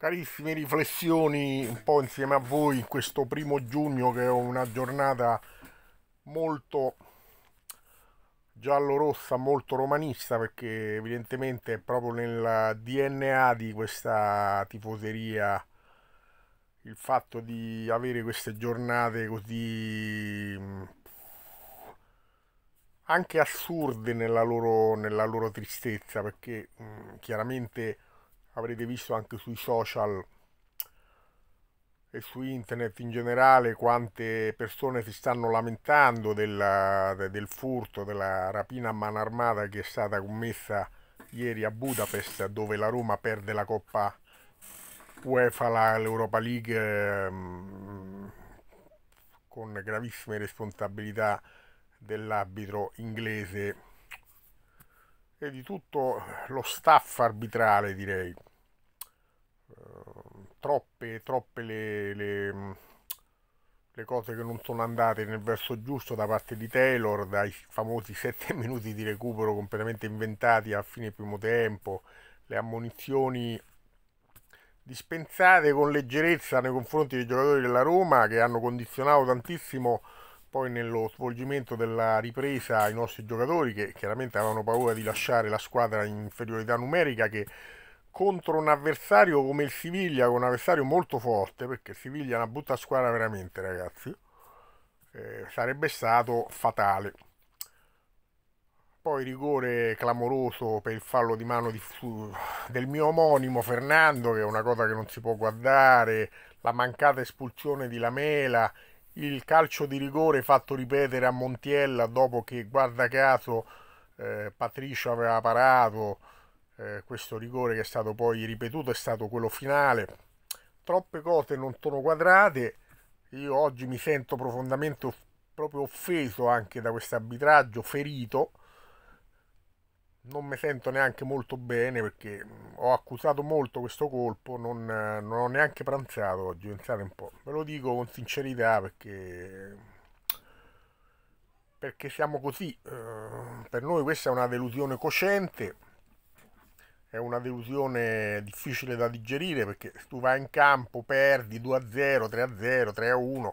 Carissime riflessioni un po' insieme a voi in questo primo giugno che è una giornata molto giallo-rossa, molto romanista perché evidentemente è proprio nel DNA di questa tifoseria il fatto di avere queste giornate così anche assurde nella loro, nella loro tristezza perché chiaramente avrete visto anche sui social e su internet in generale quante persone si stanno lamentando della, del furto, della rapina a mano armata che è stata commessa ieri a Budapest dove la Roma perde la Coppa UEFA, l'Europa League ehm, con gravissime responsabilità dell'arbitro inglese e di tutto lo staff arbitrale, direi. Ehm, troppe, troppe le, le, mm, le, cose che non sono andate nel verso giusto da parte di Taylor, dai famosi sette minuti di recupero completamente inventati a fine primo tempo, le ammonizioni dispensate con leggerezza nei confronti dei giocatori della Roma che hanno condizionato tantissimo poi nello svolgimento della ripresa i nostri giocatori che chiaramente avevano paura di lasciare la squadra in inferiorità numerica che contro un avversario come il Siviglia, un avversario molto forte, perché il Siviglia è una brutta squadra veramente ragazzi, eh, sarebbe stato fatale. Poi rigore clamoroso per il fallo di mano di, del mio omonimo Fernando, che è una cosa che non si può guardare, la mancata espulsione di Lamela, il calcio di rigore fatto ripetere a Montiella dopo che, guarda caso, eh, Patricio aveva parato eh, questo rigore che è stato poi ripetuto, è stato quello finale. Troppe cose non sono quadrate. Io oggi mi sento profondamente proprio offeso anche da questo arbitraggio, ferito non mi sento neanche molto bene perché mm, ho accusato molto questo colpo, non, non ho neanche pranzato oggi, pensate un po'. Ve lo dico con sincerità perché, perché siamo così. Eh, per noi questa è una delusione cosciente, è una delusione difficile da digerire perché tu vai in campo, perdi 2-0, 3-0, 3-1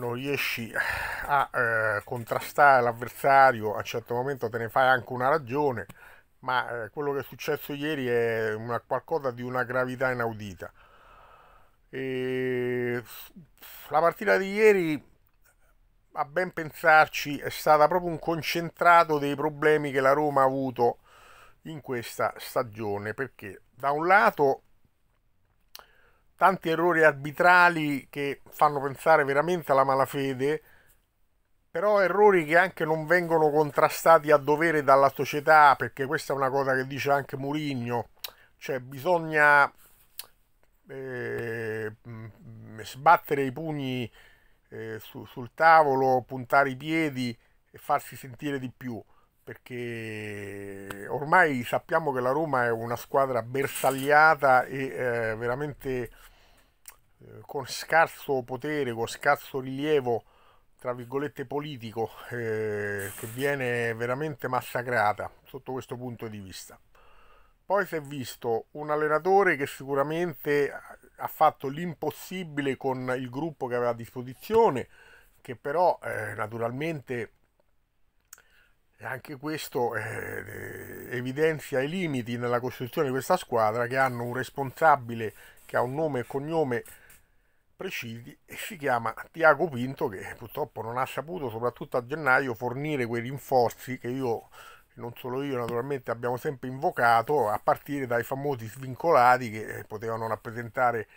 non riesci a eh, contrastare l'avversario, a un certo momento te ne fai anche una ragione, ma eh, quello che è successo ieri è una, qualcosa di una gravità inaudita. E la partita di ieri, a ben pensarci, è stata proprio un concentrato dei problemi che la Roma ha avuto in questa stagione, perché da un lato tanti errori arbitrali che fanno pensare veramente alla malafede, però errori che anche non vengono contrastati a dovere dalla società, perché questa è una cosa che dice anche Murigno, cioè bisogna eh, sbattere i pugni eh, su, sul tavolo, puntare i piedi e farsi sentire di più perché ormai sappiamo che la Roma è una squadra bersagliata e eh, veramente eh, con scarso potere, con scarso rilievo, tra virgolette, politico, eh, che viene veramente massacrata sotto questo punto di vista. Poi si è visto un allenatore che sicuramente ha fatto l'impossibile con il gruppo che aveva a disposizione, che però eh, naturalmente anche questo eh, evidenzia i limiti nella costruzione di questa squadra che hanno un responsabile che ha un nome e cognome precisi e si chiama Tiago Pinto che purtroppo non ha saputo, soprattutto a gennaio, fornire quei rinforzi che io non solo io naturalmente abbiamo sempre invocato a partire dai famosi svincolati che potevano rappresentare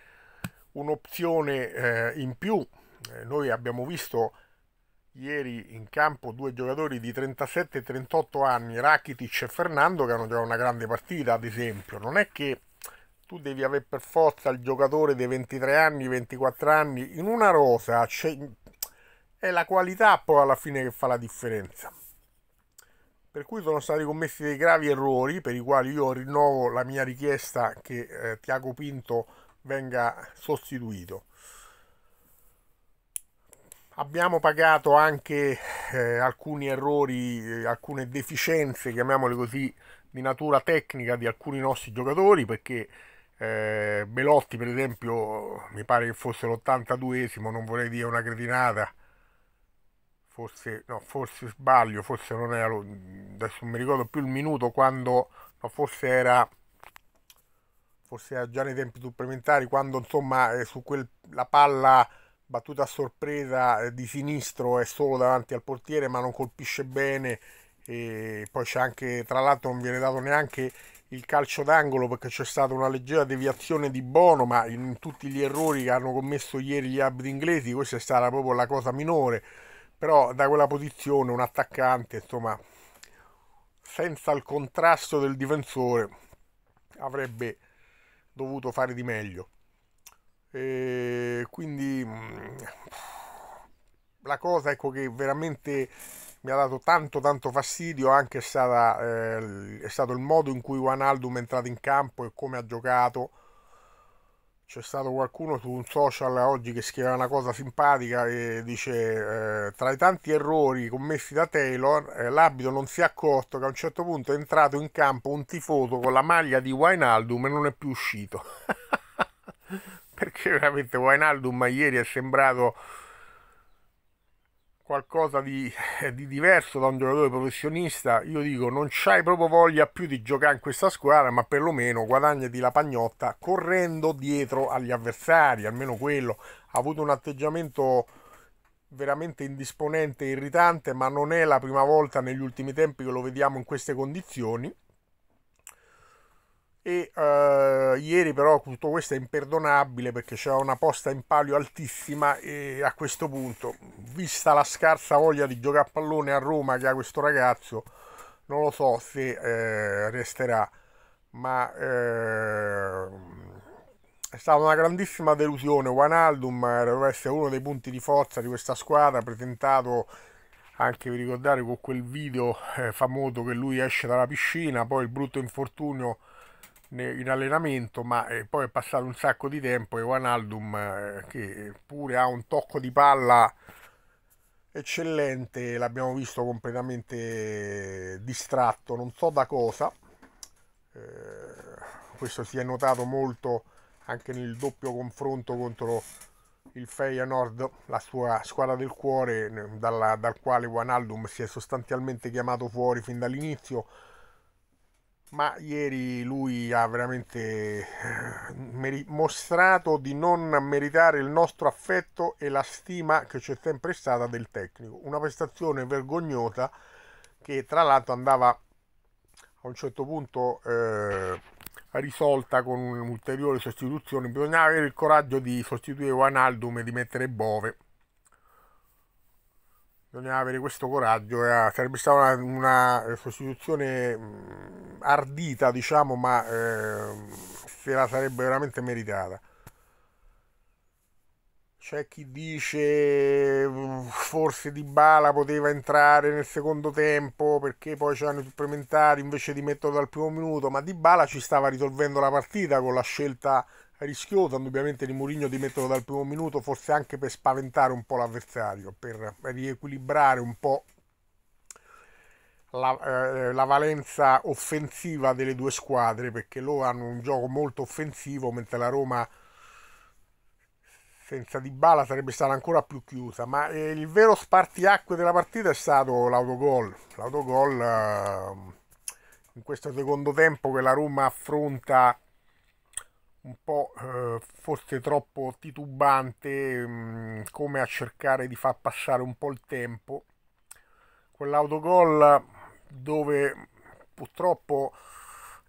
un'opzione eh, in più eh, noi abbiamo visto ieri in campo due giocatori di 37 e 38 anni Rakitic e Fernando che hanno giocato una grande partita ad esempio non è che tu devi avere per forza il giocatore dei 23 anni, 24 anni in una rosa, cioè, è la qualità poi alla fine che fa la differenza. Per cui sono stati commessi dei gravi errori per i quali io rinnovo la mia richiesta che eh, Tiago Pinto venga sostituito. Abbiamo pagato anche eh, alcuni errori, eh, alcune deficienze, chiamiamole così, di natura tecnica di alcuni nostri giocatori perché eh, Belotti per esempio mi pare che fosse l'82esimo, non vorrei dire una cretinata, forse, no, forse sbaglio, forse non era, adesso non mi ricordo più il minuto quando, no, forse era, forse era già nei tempi supplementari, quando insomma eh, su quel, la palla battuta a sorpresa eh, di sinistro è solo davanti al portiere ma non colpisce bene e poi c'è anche, tra l'altro non viene dato neanche il calcio d'angolo perché c'è stata una leggera deviazione di Bono, ma in tutti gli errori che hanno commesso ieri gli abiti inglesi, questa è stata proprio la cosa minore, però da quella posizione un attaccante, insomma, senza il contrasto del difensore avrebbe dovuto fare di meglio. E quindi mm, la cosa ecco che veramente mi ha dato tanto tanto fastidio anche è, stata, eh, è stato il modo in cui Wanaldum è entrato in campo e come ha giocato c'è stato qualcuno su un social oggi che scriveva una cosa simpatica e dice eh, tra i tanti errori commessi da Taylor eh, l'abito non si è accorto che a un certo punto è entrato in campo un tifoso con la maglia di Wijnaldum e non è più uscito perché veramente Wijnaldum ieri è sembrato qualcosa di, eh, di, diverso da un giocatore professionista, io dico non c'hai proprio voglia più di giocare in questa squadra, ma perlomeno guadagnati la pagnotta correndo dietro agli avversari, almeno quello. Ha avuto un atteggiamento veramente indisponente e irritante, ma non è la prima volta negli ultimi tempi che lo vediamo in queste condizioni e uh, ieri però tutto questo è imperdonabile perché c'era una posta in palio altissima e a questo punto vista la scarsa voglia di giocare a pallone a Roma che ha questo ragazzo non lo so se eh, resterà ma eh, è stata una grandissima delusione Wanaldum eh, doveva essere uno dei punti di forza di questa squadra presentato anche vi ricordate con quel video eh, famoso che lui esce dalla piscina poi il brutto infortunio in allenamento, ma eh, poi è passato un sacco di tempo e Wanaldum eh, che pure ha un tocco di palla eccellente, l'abbiamo visto completamente distratto, non so da cosa, eh, questo si è notato molto anche nel doppio confronto contro il Feyenoord, la sua squadra del cuore, dalla, dal quale Wanaldum si è sostanzialmente chiamato fuori fin dall'inizio, ma ieri lui ha veramente eh, mostrato di non meritare il nostro affetto e la stima che c'è sempre stata del tecnico. Una prestazione vergognosa che tra l'altro andava a un certo punto eh, risolta con un'ulteriore sostituzione. Bisognava avere il coraggio di sostituire Juan Aldum e di mettere Bove bisognava avere questo coraggio, era, eh. sarebbe stata una, una sostituzione mm, ardita, diciamo, ma eh, se la sarebbe veramente meritata. C'è chi dice mm, forse Di Bala poteva entrare nel secondo tempo perché poi c'erano i supplementari invece di metterlo dal primo minuto, ma Di Bala ci stava risolvendo la partita con la scelta rischiosa, indubbiamente di Mourinho di metterlo dal primo minuto, forse anche per spaventare un po' l'avversario, per riequilibrare un po' la, eh, la, valenza offensiva delle due squadre, perché loro hanno un gioco molto offensivo, mentre la Roma senza Dybala sarebbe stata ancora più chiusa, ma eh, il vero spartiacque della partita è stato l'autogol. L'autogol eh, in questo secondo tempo che la Roma affronta un po' eh, forse troppo titubante mh, mm, come a cercare di far passare un po' il tempo quell'autogol dove purtroppo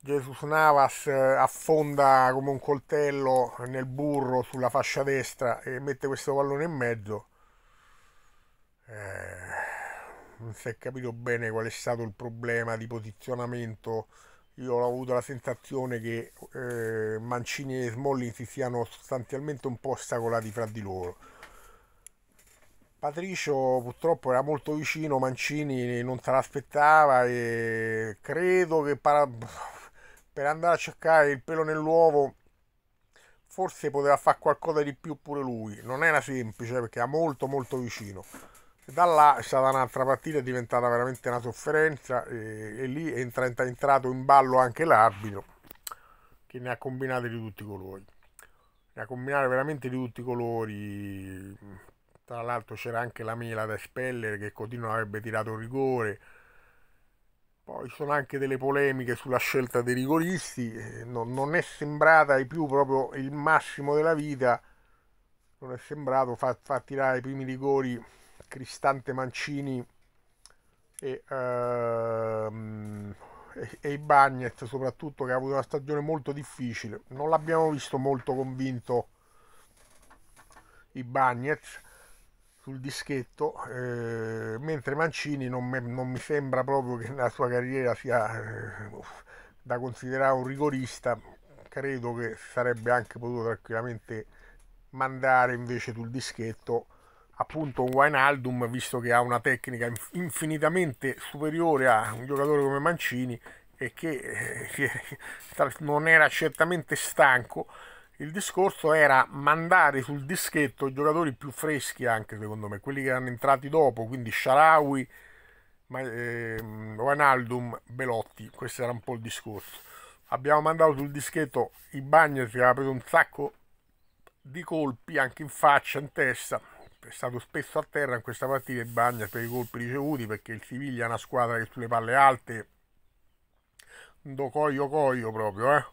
Jesus Navas eh, affonda come un coltello nel burro sulla fascia destra e mette questo pallone in mezzo eh, non si è capito bene qual è stato il problema di posizionamento io ho avuto la sensazione che eh, Mancini e Smolli si siano sostanzialmente un po' ostacolati fra di loro. Patricio purtroppo era molto vicino, Mancini non se l'aspettava e credo che per andare a cercare il pelo nell'uovo forse poteva fare qualcosa di più pure lui. Non era semplice perché era molto molto vicino da là è stata un'altra partita, è diventata veramente una sofferenza e, e lì è, entrato in ballo anche l'arbitro che ne ha combinate di tutti i colori. Ne ha combinate veramente di tutti i colori. Tra l'altro c'era anche la Mela da espellere che continua avrebbe tirato il rigore. Poi ci sono anche delle polemiche sulla scelta dei rigoristi, non, non è sembrata di più proprio il massimo della vita, non è sembrato far, far tirare i primi rigori Cristante Mancini e, ehm, e, e i Bagnet soprattutto che ha avuto una stagione molto difficile non l'abbiamo visto molto convinto i Bagnet sul dischetto eh, mentre Mancini non, me, non, mi sembra proprio che la sua carriera sia eh, da considerare un rigorista credo che sarebbe anche potuto tranquillamente mandare invece sul dischetto appunto Wijnaldum, visto che ha una tecnica infinitamente superiore a un giocatore come Mancini e che eh, non era certamente stanco, il discorso era mandare sul dischetto i giocatori più freschi anche secondo me, quelli che erano entrati dopo, quindi Sharawi, ehm, Wijnaldum, Belotti, questo era un po' il discorso. Abbiamo mandato sul dischetto i Bagnets che aveva preso un sacco di colpi anche in faccia, in testa, è stato spesso a terra in questa partita e bagna per i colpi ricevuti perché il Siviglia è una squadra che sulle palle alte do coio coio proprio eh?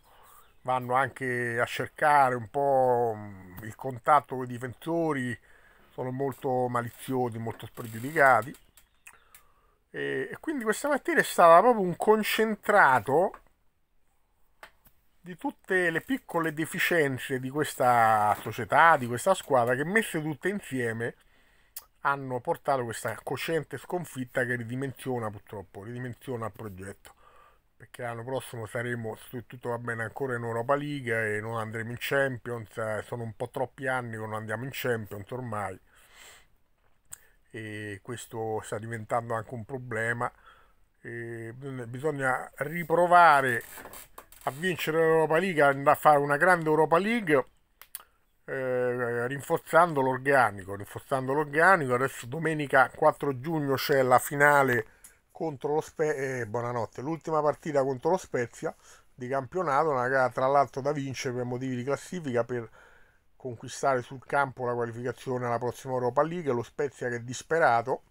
vanno anche a cercare un po' mm, il contatto con i difensori sono molto maliziosi molto spregiudicati e, quindi questa mattina è stata proprio un concentrato di tutte le piccole deficienze di questa società, di questa squadra, che messe tutte insieme hanno portato questa cosciente sconfitta che ridimensiona purtroppo, ridimensiona il progetto. Perché l'anno prossimo saremo, se tutto va bene, ancora in Europa League e non andremo in Champions. Eh, sono un po' troppi anni che non andiamo in Champions ormai. E questo sta diventando anche un problema. E bisogna riprovare a vincere l'Europa League, andrà a fare una grande Europa League eh, rinforzando l'organico, rinforzando l'organico. Adesso domenica 4 giugno c'è la finale contro lo Spezia, eh, buonanotte, l'ultima partita contro lo Spezia di campionato, una gara tra l'altro da vincere per motivi di classifica per conquistare sul campo la qualificazione alla prossima Europa League, lo Spezia che è disperato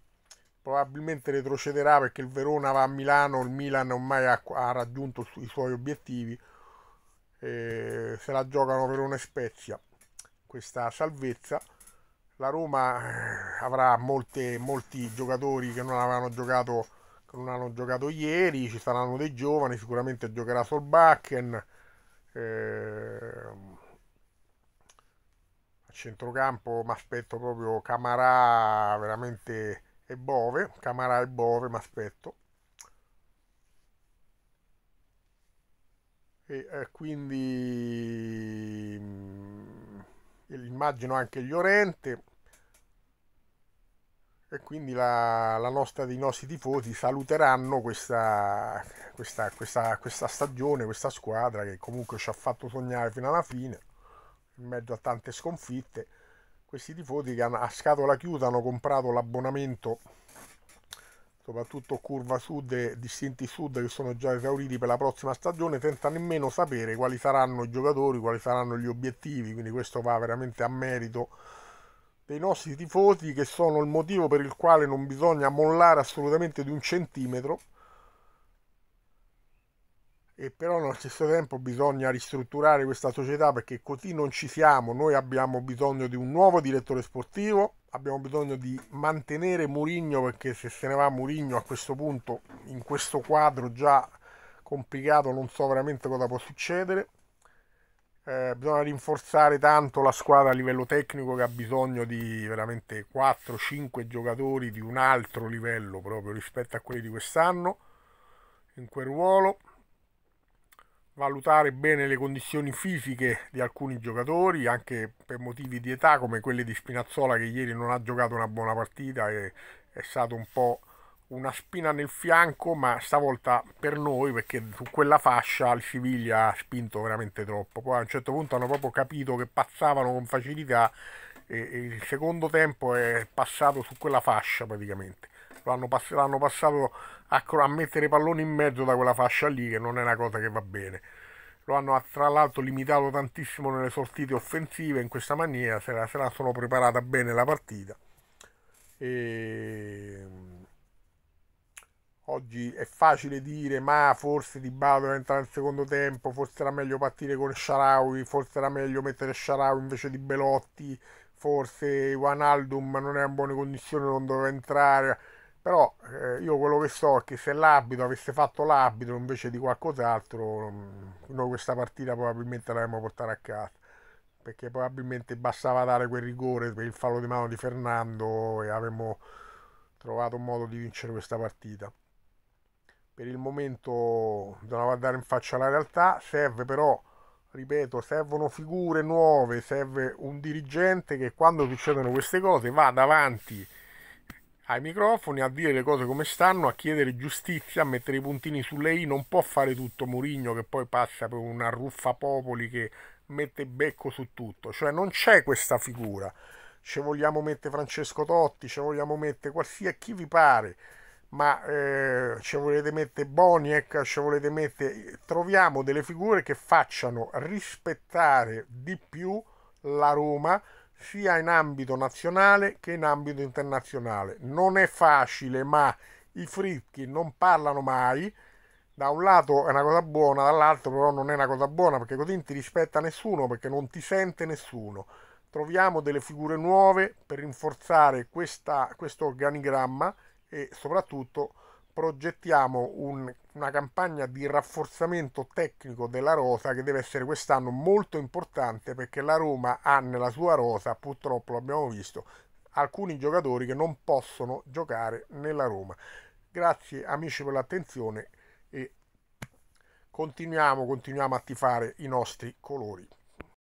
probabilmente retrocederà perché il Verona va a Milano, il Milan ormai ha, ha raggiunto i suoi obiettivi, eh, se la giocano Verona e Spezia questa salvezza. La Roma eh, avrà molte, molti giocatori che non avevano giocato, che non hanno giocato ieri, ci saranno dei giovani, sicuramente giocherà Solbakken. Eh, a centrocampo mi aspetto proprio Camarà veramente e Bove, Camarà e Bove, mi aspetto. E eh, quindi mh, mm, immagino anche Llorente e quindi la, la, nostra dei nostri tifosi saluteranno questa, questa, questa, questa, stagione, questa squadra che comunque ci ha fatto sognare fino alla fine, in mezzo a tante sconfitte questi tifosi che a scatola chiusa hanno comprato l'abbonamento soprattutto curva sud e distinti sud che sono già esauriti per la prossima stagione senza nemmeno sapere quali saranno i giocatori, quali saranno gli obiettivi, quindi questo va veramente a merito dei nostri tifosi che sono il motivo per il quale non bisogna mollare assolutamente di un centimetro e però allo stesso tempo bisogna ristrutturare questa società perché così non ci siamo, noi abbiamo bisogno di un nuovo direttore sportivo, abbiamo bisogno di mantenere Murigno perché se se ne va Murigno a questo punto, in questo quadro già complicato, non so veramente cosa può succedere. Eh, bisogna rinforzare tanto la squadra a livello tecnico che ha bisogno di veramente 4-5 giocatori di un altro livello proprio rispetto a quelli di quest'anno in quel ruolo valutare bene le condizioni fisiche di alcuni giocatori, anche per motivi di età come quelli di Spinazzola che ieri non ha giocato una buona partita e è stato un po' una spina nel fianco, ma stavolta per noi perché su quella fascia il Siviglia ha spinto veramente troppo. Poi a un certo punto hanno proprio capito che passavano con facilità e, il secondo tempo è passato su quella fascia praticamente l'hanno, pass- l'hanno passato a, a, mettere i palloni in mezzo da quella fascia lì che non è una cosa che va bene lo hanno tra l'altro limitato tantissimo nelle sortite offensive in questa maniera se la, se la sono preparata bene la partita e... Ehm, oggi è facile dire ma forse Di Bado doveva entrare nel secondo tempo forse era meglio partire con Sharawi forse era meglio mettere Sharawi invece di Belotti forse Juan Aldum non è in buone condizioni non doveva entrare però eh, io quello che so è che se l'abito avesse fatto l'abito invece di qualcos'altro noi questa partita probabilmente l'avremmo portata a casa perché probabilmente bastava dare quel rigore per il fallo di mano di Fernando e avremmo trovato un modo di vincere questa partita per il momento bisogna guardare in faccia la realtà serve però ripeto servono figure nuove serve un dirigente che quando succedono queste cose va davanti ai microfoni, a dire le cose come stanno, a chiedere giustizia, a mettere i puntini sulle i, non può fare tutto Murigno che poi passa per una ruffa popoli che mette becco su tutto, cioè non c'è questa figura. Ci vogliamo mettere Francesco Totti, ci vogliamo mettere qualsiasi chi vi pare, ma eh, ci volete mettere Boniek, ci volete mettere... Troviamo delle figure che facciano rispettare di più la Roma sia in ambito nazionale che in ambito internazionale. Non è facile, ma i fritti non parlano mai. Da un lato è una cosa buona, dall'altro però non è una cosa buona perché così non ti rispetta nessuno, perché non ti sente nessuno. Troviamo delle figure nuove per rinforzare questo organigramma e soprattutto progettiamo un, una campagna di rafforzamento tecnico della rosa che deve essere quest'anno molto importante perché la Roma ha nella sua rosa, purtroppo l'abbiamo visto, alcuni giocatori che non possono giocare nella Roma. Grazie amici per l'attenzione e continuiamo, continuiamo a tifare i nostri colori.